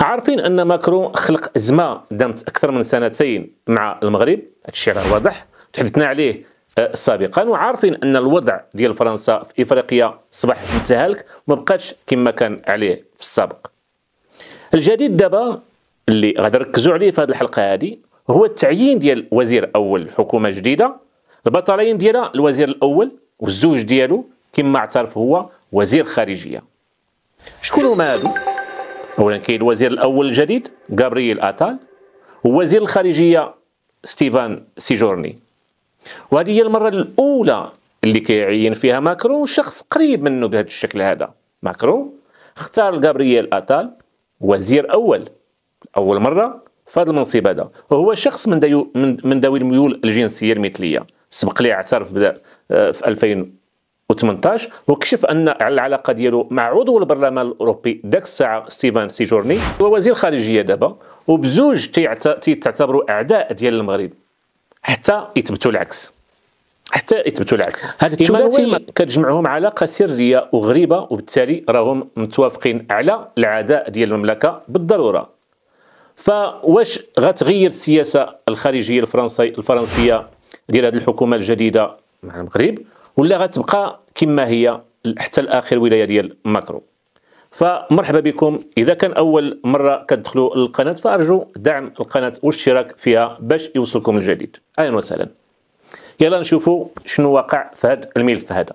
عارفين ان ماكرون خلق ازمه دامت اكثر من سنتين مع المغرب الشيء راه واضح تحدثنا عليه آه، سابقا وعارفين ان الوضع ديال فرنسا في افريقيا اصبح متهالك وما بقاش كما كان عليه في السابق الجديد دابا اللي غادي نركزوا عليه في هذه الحلقه هذه هو التعيين ديال وزير اول حكومه جديده البطلين ديالها الوزير الاول والزوج ديالو كما اعترف هو وزير خارجيه شكون هما هادو اولا كاين الوزير الاول الجديد غابرييل اتال ووزير الخارجيه ستيفان سيجورني وهذه هي المره الاولى اللي كيعين فيها ماكرون شخص قريب منه بهذا الشكل هذا ماكرون اختار غابرييل اتال وزير اول اول مره في هذا المنصب هذا وهو شخص من, من, من ذوي الميول الجنسيه المثليه سبق لي اعترف آه، في 2000 2018 وكشف ان العلاقه ديالو مع عضو البرلمان الاوروبي داك الساعه ستيفان سيجورني هو وزير خارجيه دابا وبزوج تيعتبروا اعداء ديال المغرب حتى يثبتوا العكس حتى يثبتوا العكس هذا الثلاثي كتجمعهم علاقه سريه وغريبه وبالتالي راهم متوافقين على العداء ديال المملكه بالضروره فواش غتغير السياسه الخارجيه الفرنسي الفرنسيه ديال هذه الحكومه الجديده مع المغرب ولا غتبقى كما هي حتى الاخر ولايه ديال ماكرو فمرحبا بكم اذا كان اول مره كتدخلوا للقناه فارجو دعم القناه والاشتراك فيها باش يوصلكم الجديد اهلا وسهلا يلا نشوفوا شنو واقع في هذا الملف هذا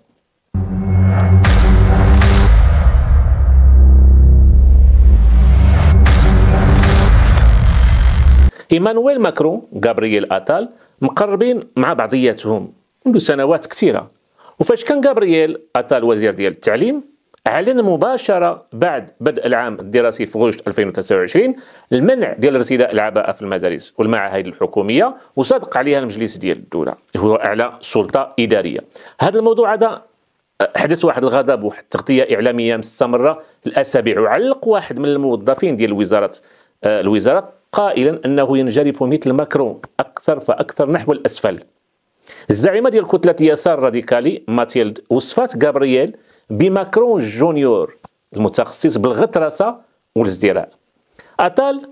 ايمانويل ماكرون غابرييل اتال مقربين مع بعضياتهم منذ سنوات كثيره وفاش كان غابرييل اتى الوزير ديال التعليم اعلن مباشره بعد بدء العام الدراسي في غشت 2023 المنع ديال ارتداء العباءه في المدارس والمعاهد الحكوميه وصدق عليها المجلس ديال الدوله هو اعلى سلطه اداريه هذا الموضوع هذا أه، حدث واحد الغضب واحد التغطيه اعلاميه مستمره الاسابيع وعلق واحد من الموظفين ديال وزاره أه، الوزاره قائلا انه ينجرف مثل ماكرون اكثر فاكثر نحو الاسفل الزعيمة ديال كتلة اليسار الراديكالي ماتيلد وصفات غابرييل بماكرون جونيور المتخصص بالغطرسة والازدراء أتال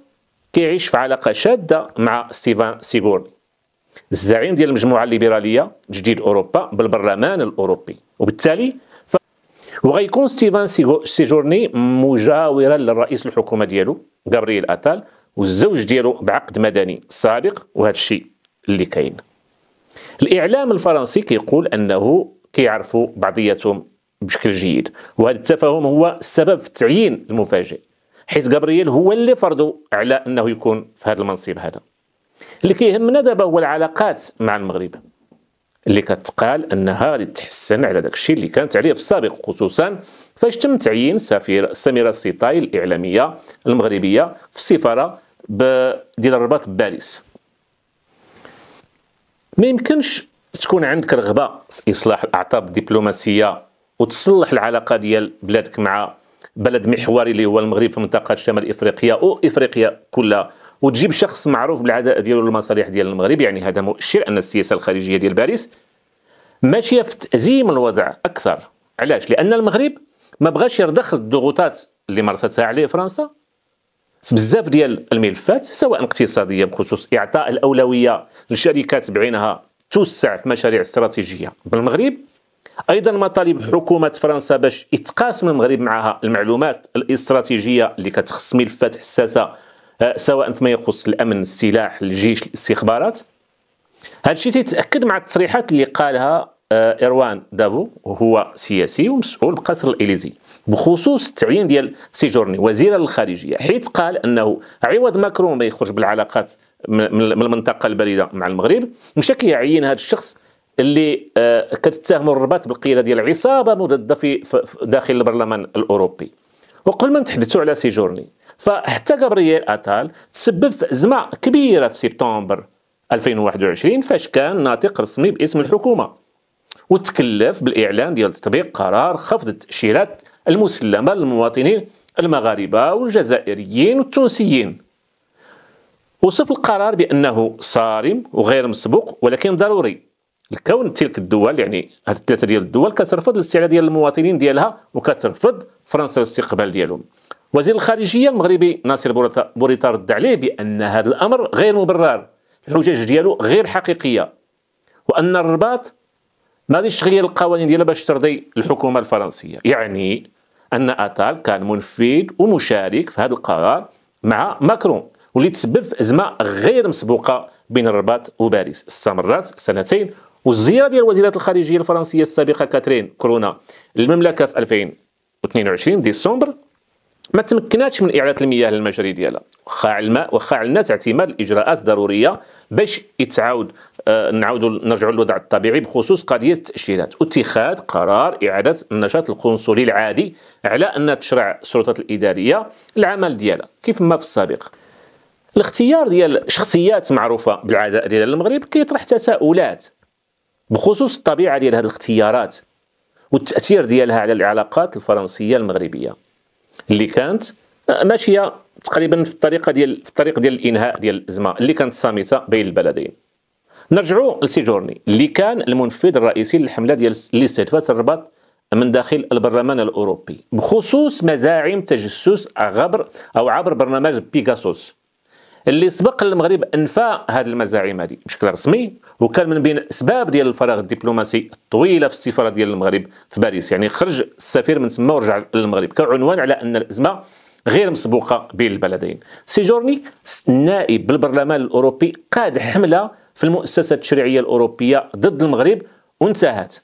كيعيش في علاقة شادة مع ستيفان سيغورني الزعيم ديال المجموعة الليبرالية جديد أوروبا بالبرلمان الأوروبي وبالتالي ف... وغيكون ستيفان سيجورني مجاورا للرئيس الحكومة ديالو غابرييل أتال والزوج ديالو بعقد مدني سابق وهذا الشيء اللي كاين الإعلام الفرنسي كيقول أنه كيعرفوا بعضياتهم بشكل جيد وهذا التفاهم هو السبب في التعيين المفاجئ حيث جابرييل هو اللي فرضوا على أنه يكون في هذا المنصب هذا اللي كيهمنا دابا هو العلاقات مع المغرب اللي كتقال انها غادي تحسن على داك الشيء اللي كانت عليه في السابق خصوصا فاش تم تعيين سفير سميره السيطاي الاعلاميه المغربيه في السفاره ديال الرباط باريس ما يمكنش تكون عندك رغبه في اصلاح الاعطاب الدبلوماسيه وتصلح العلاقه ديال بلادك مع بلد محوري اللي هو المغرب في منطقه شمال افريقيا او افريقيا كلها وتجيب شخص معروف بالعداء ديالو للمصالح ديال المغرب يعني هذا مؤشر ان السياسه الخارجيه ديال باريس ماشيه في تازيم الوضع اكثر علاش لان المغرب ما بغاش يرضخ الضغوطات اللي مارستها عليه فرنسا بزاف ديال الملفات سواء اقتصاديه بخصوص اعطاء الاولويه لشركات بعينها توسع في مشاريع استراتيجيه بالمغرب ايضا مطالب حكومه فرنسا باش يتقاسم المغرب معها المعلومات الاستراتيجيه اللي كتخص ملفات حساسه آه، سواء فيما يخص الامن السلاح الجيش الاستخبارات هذا الشيء تيتاكد مع التصريحات اللي قالها اروان آه، دافو هو سياسي ومسؤول بقصر الاليزي بخصوص التعيين ديال سيجورني وزير الخارجيه حيث قال انه عوض ماكرون ما يخرج بالعلاقات من المنطقه البارده مع المغرب مشى كيعين هذا الشخص اللي آه، كتتهموا الرباط بالقياده ديال عصابه مضاده في داخل البرلمان الاوروبي وقبل ما نتحدثوا على سيجورني فحتى غابرييل اتال تسبب في ازمه كبيره في سبتمبر 2021 فاش كان ناطق رسمي باسم الحكومه وتكلف بالاعلان ديال تطبيق قرار خفض التاشيرات المسلمه للمواطنين المغاربه والجزائريين والتونسيين وصف القرار بانه صارم وغير مسبوق ولكن ضروري لكون تلك الدول يعني هاد الثلاثه ديال الدول كترفض الاستعلاء ديال المواطنين ديالها وكترفض فرنسا الاستقبال ديالهم وزير الخارجيه المغربي ناصر بوريطه رد عليه بان هذا الامر غير مبرر الحجج ديالو غير حقيقيه وان الرباط ما غاديش تغير القوانين ديالها باش ترضي الحكومه الفرنسيه يعني ان اتال كان منفذ ومشارك في هذا القرار مع ماكرون واللي تسبب في ازمه غير مسبوقه بين الرباط وباريس استمرت سنتين والزياره ديال وزيره الخارجيه الفرنسيه السابقه كاترين كورونا للمملكه في 2022 ديسمبر ما تمكناتش من اعاده المياه للمجري ديالها وخا الماء وخا عندنا تعتمد الاجراءات ضروريه باش يتعاود آه نعاودوا نرجعوا للوضع الطبيعي بخصوص قضيه التاشيرات واتخاذ قرار اعاده النشاط القنصلي العادي على ان تشرع السلطات الاداريه العمل ديالها كيف ما في السابق الاختيار ديال شخصيات معروفه بالعداء ديال المغرب كيطرح تساؤلات بخصوص الطبيعه ديال هذه الاختيارات والتاثير ديالها على العلاقات الفرنسيه المغربيه اللي كانت آه، ماشيه تقريبا في الطريقه ديال في الطريق ديال الانهاء ديال الازمه اللي كانت صامته بين البلدين نرجعوا لسيجورني اللي كان المنفذ الرئيسي للحمله ديال لاستهداف الرباط من داخل البرلمان الاوروبي بخصوص مزاعم تجسس غبر او عبر برنامج بيغاسوس اللي سبق المغرب انفاء هذه المزاعم هذه بشكل رسمي وكان من بين اسباب ديال الفراغ الدبلوماسي الطويله في السفاره ديال المغرب في باريس يعني خرج السفير من تما ورجع للمغرب كعنوان على ان الازمه غير مسبوقه بين البلدين سيجورني النائب بالبرلمان الاوروبي قاد حمله في المؤسسه التشريعيه الاوروبيه ضد المغرب وانتهت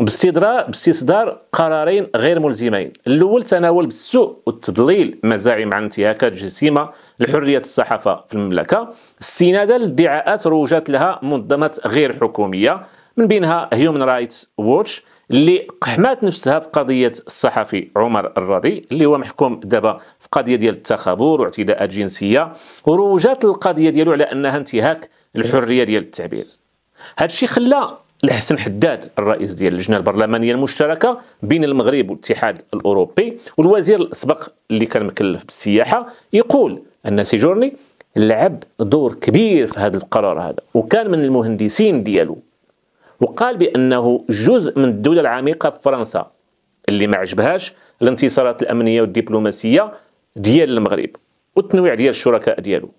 باستدرا باستصدار قرارين غير ملزمين الاول تناول بالسوء والتضليل مزاعم عن انتهاكات جسيمه لحريه الصحافه في المملكه استنادا لادعاءات روجت لها منظمه غير حكوميه من بينها هيومن رايتس ووتش اللي قحمات نفسها في قضيه الصحفي عمر الرضي اللي هو محكوم دابا في قضيه ديال التخابر واعتداءات جنسيه وروجات القضيه ديالو على انها انتهاك الحريه ديال التعبير هذا الشيء خلى الحسن حداد الرئيس ديال اللجنه البرلمانيه المشتركه بين المغرب والاتحاد الاوروبي والوزير السبق اللي كان مكلف بالسياحه يقول ان سيجورني لعب دور كبير في هذا القرار هذا وكان من المهندسين ديالو وقال بأنه جزء من الدولة العميقة في فرنسا اللي ما عجبهاش الانتصارات الأمنية والدبلوماسية ديال المغرب والتنويع ديال الشركاء ديالو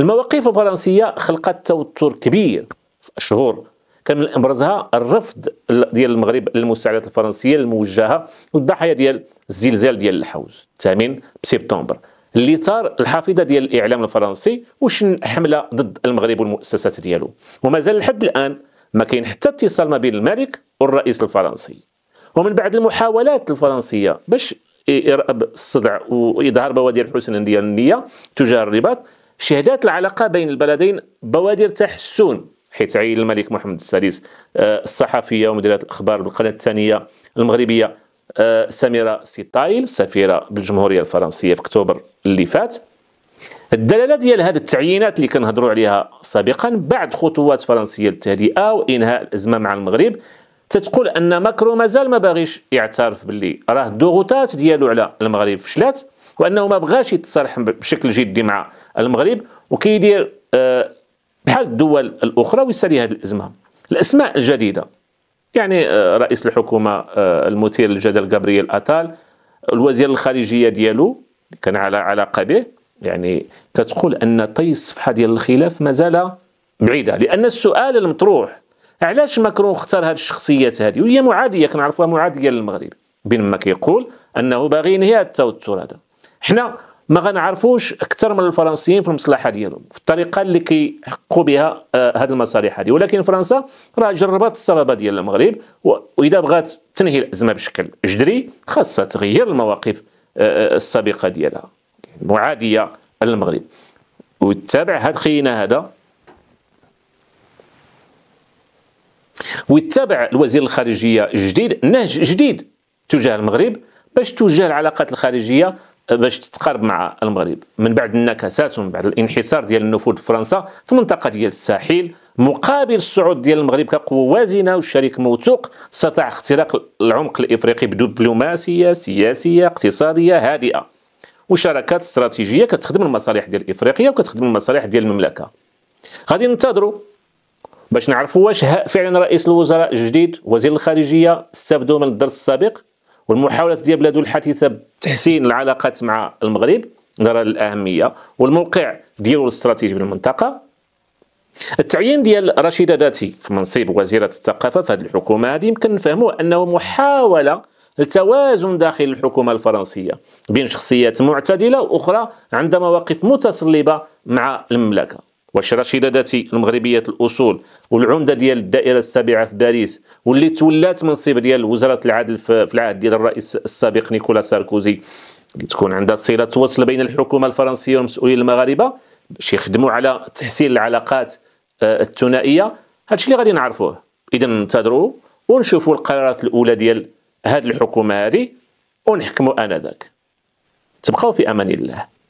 المواقف الفرنسية خلقت توتر كبير في الشهور كان من ابرزها الرفض ديال المغرب للمساعدات الفرنسيه الموجهه للضحايا ديال الزلزال ديال الحوز الثامن سبتمبر اللي ثار الحافظه ديال الاعلام الفرنسي وشن حمله ضد المغرب والمؤسسات ديالو ومازال لحد الان ما كاين حتى اتصال ما بين الملك والرئيس الفرنسي ومن بعد المحاولات الفرنسيه باش يرأب الصدع واظهار بوادر الحسن ديال النيه تجاه الرباط شهدات العلاقه بين البلدين بوادر تحسن حيث عين الملك محمد السادس آه، الصحفيه ومديره الاخبار بالقناه الثانيه المغربيه آه، سميره سيتايل سفيره بالجمهوريه الفرنسيه في اكتوبر اللي فات الدلاله ديال هذه التعيينات اللي كنهضروا عليها سابقا بعد خطوات فرنسيه للتهدئه وانهاء الازمه مع المغرب تتقول ان ماكرو مازال ما باغيش يعترف باللي راه الضغوطات ديالو على المغرب فشلات وانه ما بغاش يتصالح بشكل جدي مع المغرب وكيدير آه، بحال الدول الاخرى ويسالي هذه الازمه الاسماء الجديده يعني آه، رئيس الحكومه آه، المثير للجدل جابرييل اتال الوزير الخارجيه ديالو كان على علاقه به يعني كتقول ان طي الصفحه ديال الخلاف مازال بعيده لان السؤال المطروح علاش ماكرون اختار هذه الشخصيات هذه وهي معاديه كنعرفوها معاديه للمغرب بينما كيقول انه باغي ينهي هذا التوتر هذا حنا ما غنعرفوش اكثر من الفرنسيين في المصلحه ديالهم في الطريقه اللي كيحقوا بها هذه آه، المصالح هذه ولكن فرنسا راه جربت الصلابه ديال المغرب واذا بغات تنهي الازمه بشكل جذري خاصها تغير المواقف آه، آه، السابقه ديالها معادية للمغرب ويتابع هاد خينا هذا ويتابع الوزير الخارجية الجديد نهج جديد تجاه المغرب باش توجه العلاقات الخارجية باش تتقارب مع المغرب من بعد النكسات ومن بعد الانحسار ديال النفوذ في فرنسا في المنطقة ديال الساحل مقابل الصعود ديال المغرب كقوة وازنة وشريك موثوق استطاع اختراق العمق الإفريقي بدبلوماسية سياسية اقتصادية هادئة مشاركات استراتيجيه كتخدم المصالح ديال افريقيا وكتخدم المصالح ديال المملكه غادي ننتظروا باش نعرفوا واش فعلا رئيس الوزراء الجديد وزير الخارجيه استافدوا من الدرس السابق والمحاولات ديال بلاده الحديثه بتحسين العلاقات مع المغرب نرى الاهميه والموقع ديالو الاستراتيجي في المنطقه التعيين ديال رشيده داتي في منصب وزيره الثقافه في هذه الحكومه هذه يمكن نفهموا انه محاوله التوازن داخل الحكومة الفرنسية بين شخصيات معتدلة وأخرى عندها مواقف متصلبة مع المملكة واش رشيده ذاتي المغربيه الاصول والعمده ديال الدائره السابعه في باريس واللي تولات منصب ديال وزاره العدل في العهد ديال الرئيس السابق نيكولا ساركوزي اللي تكون عندها صله تواصل بين الحكومه الفرنسيه والمسؤولين المغاربه باش يخدموا على تحسين العلاقات آه، الثنائيه هادشي اللي غادي نعرفوه اذا ننتظروا ونشوفوا القرارات الاولى ديال هذه الحكومه هذه ونحكموا انذاك تبقاو في امان الله